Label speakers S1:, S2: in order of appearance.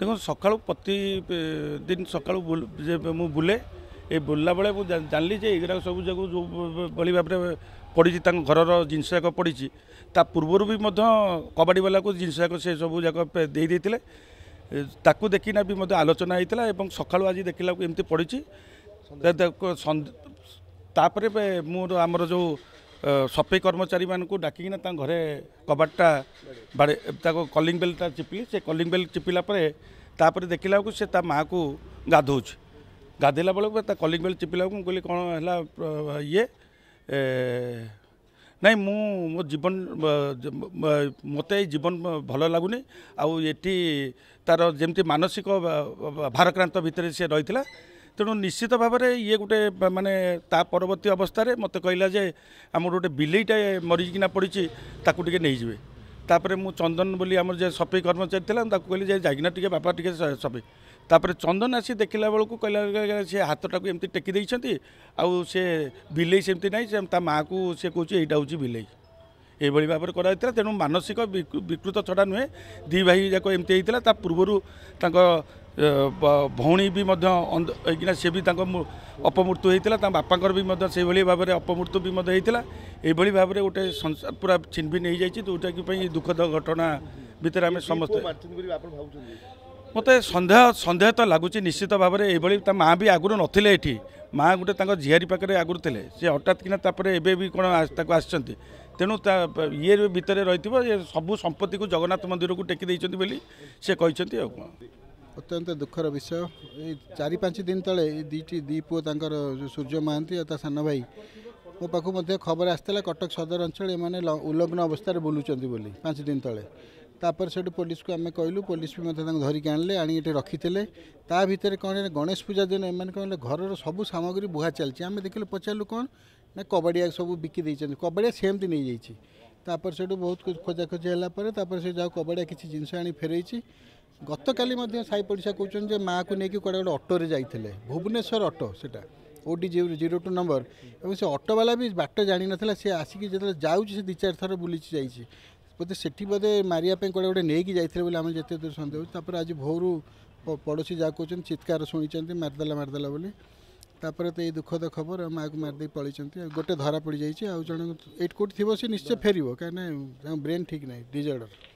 S1: দেখুন ସକାଳୁ ପ୍ରତିଦିନ ସକାଳୁ ମୁଁ ବୁଲେ ଏ ବୁଲିଲା ବେଳେ ମୁଁ ଜାଣିଲି ଯେ ଏଗୁଡ଼ାକ ସବୁ ଯାକୁ ଯେଉଁଭଳି ଭାବରେ ପଡ଼ିଛି ତାଙ୍କ ଘରର ଜିନିଷ ଯାକ ପଡ଼ିଛି ତା ପୂର୍ବରୁ ବି ମଧ୍ୟ କବାଡ଼ିବାଲାକୁ ଜିନିଷ ଯାକ ସେ ସବୁ ଯାକ ଦେଇ ଦେଇଥିଲେ ତାକୁ ଦେଖିନା ବି ମଧ୍ୟ ଆଲୋଚନା ହେଇଥିଲା ଏବଂ ସକାଳୁ ଆଜି ଦେଖିଲାକୁ ଏମିତି ପଡ଼ିଛି ତାପରେ ମୋର ଆମର ଯେଉଁ ସଫେଇ କର୍ମଚାରୀମାନଙ୍କୁ ଡାକିକିନା ତାଙ୍କ ଘରେ କବାଟଟା ବାଡ଼େ ତାକୁ କଲିଂ ବେଲ୍ଟା ଚିପିଲି ସେ କଲିଂ ବେଲ୍ ଚିପିଲା ପରେ ତାପରେ ଦେଖିଲା ବେଳକୁ ସେ ତା ମାଆକୁ ଗାଧୋଉଛି ଗାଧୋଇଲା ବେଳକୁ ତା କଲିଂ ବେଲ୍ ଚିପିଲା ବେଳକୁ ମୁଁ କହିଲି କ'ଣ ହେଲା ଇଏ ନାଇଁ ମୁଁ ମୋ ଜୀବନ ମୋତେ ଏଇ ଜୀବନ ଭଲ ଲାଗୁନି ଆଉ ଏଠି ତାର ଯେମିତି ମାନସିକ ଭାରକ୍ରାନ୍ତ ଭିତରେ ସେ ରହିଥିଲା ତେଣୁ ନିଶ୍ଚିତ ଭାବରେ ଇଏ ଗୋଟେ ମାନେ ତା ପରବର୍ତ୍ତୀ ଅବସ୍ଥାରେ ମୋତେ କହିଲା ଯେ ଆମର ଗୋଟେ ବିଲେଇଟା ମରିକିନା ପଡ଼ିଛି ତାକୁ ଟିକେ ନେଇଯିବେ ତାପରେ ମୁଁ ଚନ୍ଦନ ବୋଲି ଆମର ଯେ ସଫେଇ କର୍ମଚାରୀ ଥିଲା ତାକୁ କହିଲି ଯେ ଯାଇକିନା ଟିକେ ବାପା ଟିକେ ସଫେଇ ତାପରେ ଚନ୍ଦନ ଆସି ଦେଖିଲା ବେଳକୁ କହିଲା ସେ ହାତଟାକୁ ଏମିତି ଟେକି ଦେଇଛନ୍ତି ଆଉ ସେ ବିଲେଇ ସେମିତି ନାହିଁ ସେ ତା ମାଆକୁ ସେ କହୁଛି ଏଇଟା ହେଉଛି ବିଲେଇ এইভাবে ভাবে করা হয়েছিল তেমন মানসিক বিকৃত ছড়া নুহে দুই ভাই যাক এমতি হয়েছিল তা পূর্বর তাঙ্ক ভৌণী বি সে অপমৃত্যু হয়েছিল তা বাপাঙ্কর সেইভাবে ভাবে অপমৃত্যু বি হয়েছিল এইভাবে ভাবে গোটে সংসার পুরা ছিনভিন হয়ে যাই যেটাকি দুঃখদ ঘটনা ভিতরে আমি সমস্ত মতো সন্দেহ সন্দেহ তো লাগুচি নিশ্চিত ভাবে এইভাবে তা মা বি ଆଗରୁ নথিলে এটি মা গোটে তাঁর ঝিয়ারি পাখে ଆଗରୁ লে সে হঠাৎ কিনা তাপরে ଏବେ ବି କ'ଣ ତାକୁ ଆସିଛନ୍ତି ତେଣୁ ଇଏ ଭିତରେ ରହିଥିବ ସବୁ ସମ୍ପତ୍ତିକୁ ଜଗନ୍ନାଥ ମନ୍ଦିରକୁ ଟେକି ଦେଇଛନ୍ତି ବୋଲି ସେ କହିଛନ୍ତି ଆଉ କ'ଣ
S2: ଅତ୍ୟନ୍ତ ଦୁଃଖର ବିଷୟ ଏଇ ଚାରି ପାଞ୍ଚ ଦିନ ତଳେ ଏଇ ଦୁଇଟି ଦୁଇ ପୁଅ ତାଙ୍କର ସୂର୍ଯ୍ୟ ମହାନ୍ତି ଆଉ ତା ସାନ ଭାଇ ମୋ ପାଖକୁ ମଧ୍ୟ ଖବର ଆସିଥିଲା କଟକ ସଦର ଅଞ୍ଚଳ ଏମାନେ ଉଲ୍ଲଗ୍ନ ଅବସ୍ଥାରେ ବୁଲୁଛନ୍ତି ବୋଲି ପାଞ୍ଚ ଦିନ ତଳେ ତାପରେ ସେଠୁ ପୋଲିସକୁ ଆମେ କହିଲୁ ପୋଲିସ ବି ମଧ୍ୟ ତାଙ୍କୁ ଧରିକି ଆଣିଲେ ଆଣି ଏଠି ରଖିଥିଲେ ତା ଭିତରେ କ'ଣ ଗଣେଶ ପୂଜା ଦିନ ଏମାନେ କହିଲେ ଘରର ସବୁ ସାମଗ୍ରୀ ବୁହା ଚାଲିଛି ଆମେ ଦେଖିଲୁ ପଚାରିଲୁ କ'ଣ ନା କବାଡ଼ିଆ ସବୁ ବିକି ଦେଇଛନ୍ତି କବାଡ଼ିଆ ସେମିତି ନେଇଯାଇଛି ତାପରେ ସେଠୁ ବହୁତ ଖୋଜାଖୋଜି ହେଲା ପରେ ତାପରେ ସେ ଯାଉ କବାଡ଼ିଆ କିଛି ଜିନିଷ ଆଣି ଫେରେଇଛି ଗତକାଲି ମଧ୍ୟ ସାହି ପଡ଼ିଶା କହୁଛନ୍ତି ଯେ ମାଆକୁ ନେଇକି କୁଆଡ଼େ ଗୋଟେ ଅଟୋରେ ଯାଇଥିଲେ ଭୁବନେଶ୍ୱର ଅଟୋ ସେଟା ଓଡ଼ି ଜିରୋ ଟୁ ନମ୍ବର ଏବଂ ସେ ଅଟୋବାଲା ବି ବାଟ ଜାଣିନଥିଲା ସେ ଆସିକି ଯେତେବେଳେ ଯାଉଛି ସେ ଦୁଇ ଚାରି ଥର ବୁଲିଛି ଯାଇଛି ବୋଧେ ସେଠି ବୋଧେ ମାରିବା ପାଇଁ କୁଆଡ଼େ ଗୋଟେ ନେଇକି ଯାଇଥିଲେ ବୋଲି ଆମେ ଯେତେ ଦୂର ସନ୍ଦେହ ହେଉଛି ତାପରେ ଆଜି ଭୋରୁ ପଡ଼ୋଶୀ ଯାହା କହୁଛନ୍ତି ଚିତ୍କାର ଶୁଣିଛନ୍ତି ମାରିଦେଲା ମାରିଦେଲା ବୋଲି ତାପରେ ତ ଏଇ ଦୁଃଖଦ ଖବର ମାଆକୁ ମାରିଦେଇ ପଳେଇଛନ୍ତି ଆଉ ଗୋଟେ ଧରା ପଡ଼ିଯାଇଛି ଆଉ ଜଣଙ୍କୁ ଏଇଠି କେଉଁଠି ଥିବ ସେ ନିଶ୍ଚୟ ଫେରିବ କାହିଁକିନା ବ୍ରେନ୍ ଠିକ୍ ନାହିଁ ଡିଜର୍ଡ଼ର